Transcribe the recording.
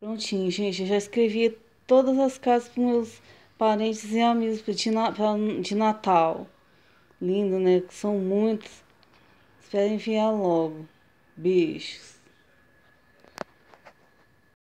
Prontinho, gente. Eu já escrevi todas as cartas para meus parentes e amigos de, na, de Natal. Lindo, né? São muitos. Espero enviar logo. Beijos.